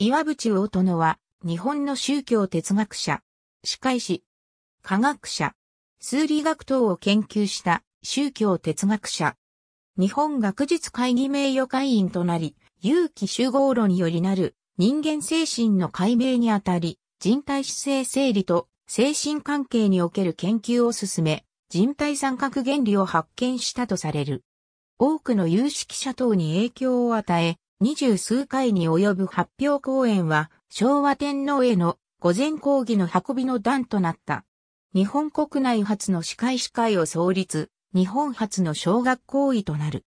岩渕大殿は、日本の宗教哲学者、歯科医師、科学者、数理学等を研究した宗教哲学者。日本学術会議名誉会員となり、有機集合論によりなる人間精神の解明にあたり、人体姿勢整理と精神関係における研究を進め、人体三角原理を発見したとされる。多くの有識者等に影響を与え、二十数回に及ぶ発表講演は、昭和天皇への御前講義の運びの段となった。日本国内初の歯科医師会を創立、日本初の小学校医となる。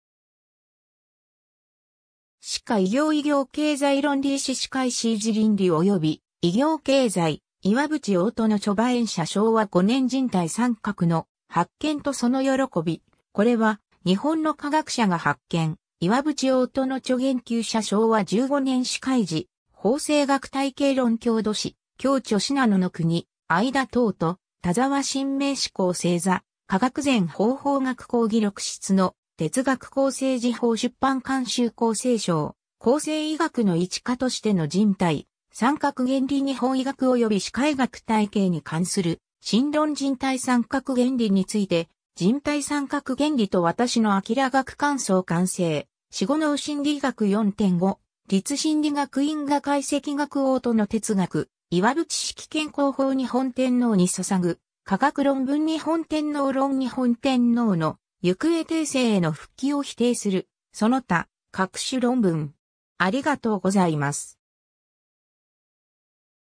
歯科医療医療経済論理士司歯科医師事倫理及び医療経済、岩渕大人の著馬演者昭和5年人体三角の発見とその喜び。これは日本の科学者が発見、岩淵大の著言級者昭和15年司会時、法制学体系論郷土史、共著信濃の国、間田等と、田沢新名志向星座、科学前方法学講義録室の、哲学構成時報出版監修構成賞、構成医学の一課としての人体、三角原理日本医学及び司会学体系に関する、新論人体三角原理について、人体三角原理と私の明ら学感想完成。死後の心理学4.5。立心理学因果解析学王との哲学。岩淵式健康法日本天皇に捧ぐ。科学論文日本天皇論日本天皇の行方訂正への復帰を否定する。その他、各種論文。ありがとうございます。